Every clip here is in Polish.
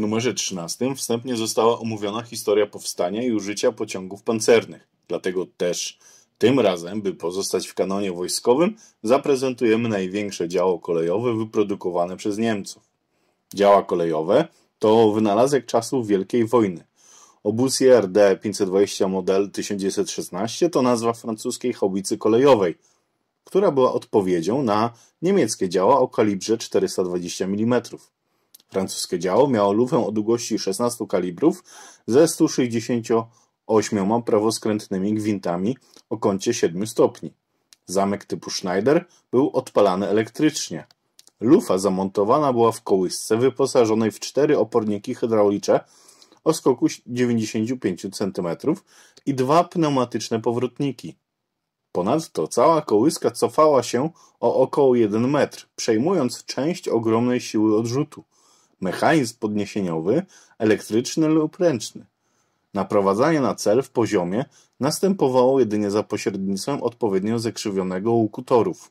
numerze 13 wstępnie została omówiona historia powstania i użycia pociągów pancernych. Dlatego też tym razem, by pozostać w kanonie wojskowym, zaprezentujemy największe działo kolejowe wyprodukowane przez Niemców. Działa kolejowe to wynalazek czasów Wielkiej Wojny. Obóz JRD e 520 model 1916 to nazwa francuskiej haubicy kolejowej, która była odpowiedzią na niemieckie działa o kalibrze 420 mm. Francuskie działo miało lufę o długości 16 kalibrów ze 168 prawoskrętnymi gwintami o kącie 7 stopni. Zamek typu Schneider był odpalany elektrycznie. Lufa zamontowana była w kołysce wyposażonej w cztery oporniki hydraulicze o skoku 95 cm i dwa pneumatyczne powrotniki. Ponadto cała kołyska cofała się o około 1 metr, przejmując część ogromnej siły odrzutu mechanizm podniesieniowy, elektryczny lub ręczny. Naprowadzanie na cel w poziomie następowało jedynie za pośrednictwem odpowiednio zekrzywionego łuku torów.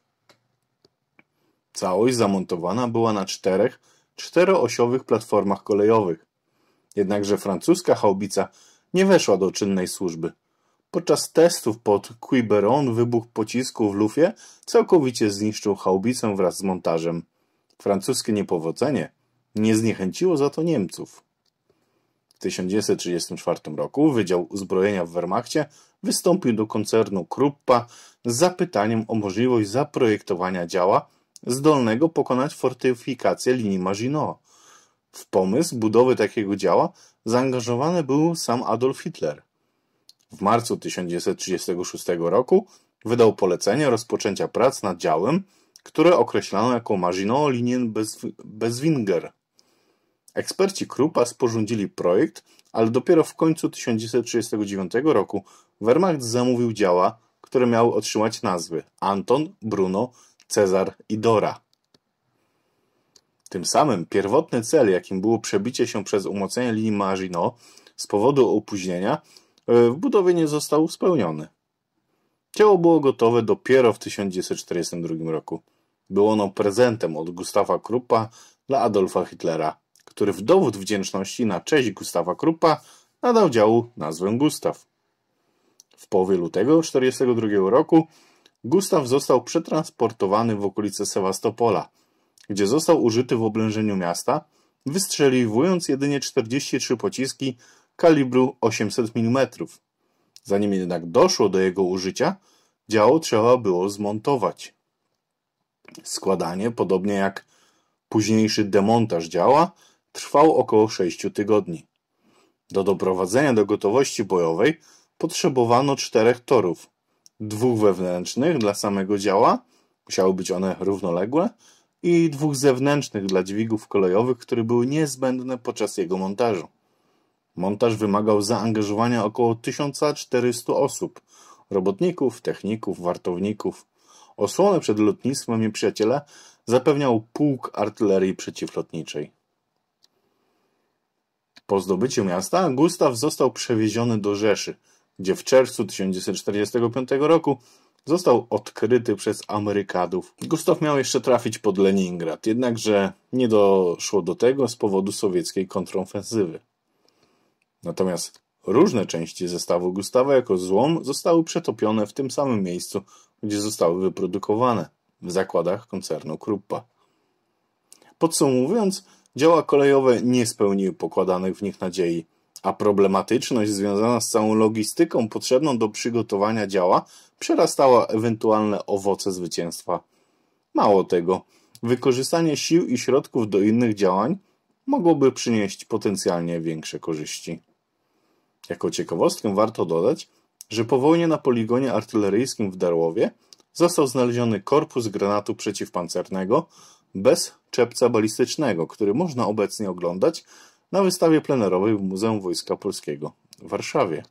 Całość zamontowana była na czterech czteroosiowych platformach kolejowych. Jednakże francuska haubica nie weszła do czynnej służby. Podczas testów pod Quiberon wybuch pocisku w lufie całkowicie zniszczył haubicę wraz z montażem. Francuskie niepowodzenie nie zniechęciło za to Niemców. W 1934 roku Wydział Uzbrojenia w Wehrmachcie wystąpił do koncernu Kruppa z zapytaniem o możliwość zaprojektowania działa zdolnego pokonać fortyfikację linii Maginot. W pomysł budowy takiego działa zaangażowany był sam Adolf Hitler. W marcu 1936 roku wydał polecenie rozpoczęcia prac nad działem, które określano jako Maginot Linien Bezwinger. Eksperci Krupa sporządzili projekt, ale dopiero w końcu 1939 roku Wehrmacht zamówił działa, które miały otrzymać nazwy Anton, Bruno, Cezar i Dora. Tym samym pierwotny cel, jakim było przebicie się przez umocnienie linii Maginot z powodu opóźnienia, e, w budowie nie został spełniony. Ciało było gotowe dopiero w 1942 roku. Było ono prezentem od Gustawa Krupa dla Adolfa Hitlera który w dowód wdzięczności na cześć Gustawa Krupa nadał działu nazwę Gustaw. W połowie lutego 1942 roku Gustaw został przetransportowany w okolice Sewastopola, gdzie został użyty w oblężeniu miasta, wystrzeliwując jedynie 43 pociski kalibru 800 mm. Zanim jednak doszło do jego użycia, działo trzeba było zmontować. Składanie, podobnie jak późniejszy demontaż działa, trwał około sześciu tygodni. Do doprowadzenia do gotowości bojowej potrzebowano czterech torów. Dwóch wewnętrznych dla samego działa, musiały być one równoległe, i dwóch zewnętrznych dla dźwigów kolejowych, które były niezbędne podczas jego montażu. Montaż wymagał zaangażowania około 1400 osób robotników, techników, wartowników. Osłonę przed lotnictwem nieprzyjaciela zapewniał pułk artylerii przeciwlotniczej. Po zdobyciu miasta Gustaw został przewieziony do Rzeszy, gdzie w czerwcu 1945 roku został odkryty przez Amerykadów. Gustaw miał jeszcze trafić pod Leningrad, jednakże nie doszło do tego z powodu sowieckiej kontrofensywy. Natomiast różne części zestawu Gustawa jako złom zostały przetopione w tym samym miejscu, gdzie zostały wyprodukowane w zakładach koncernu Kruppa. Podsumowując, Działa kolejowe nie spełniły pokładanych w nich nadziei, a problematyczność związana z całą logistyką potrzebną do przygotowania działa przerastała ewentualne owoce zwycięstwa. Mało tego, wykorzystanie sił i środków do innych działań mogłoby przynieść potencjalnie większe korzyści. Jako ciekawostkę warto dodać, że po wojnie na poligonie artyleryjskim w Darłowie został znaleziony korpus granatu przeciwpancernego bez czepca balistycznego, który można obecnie oglądać na wystawie plenerowej w Muzeum Wojska Polskiego w Warszawie.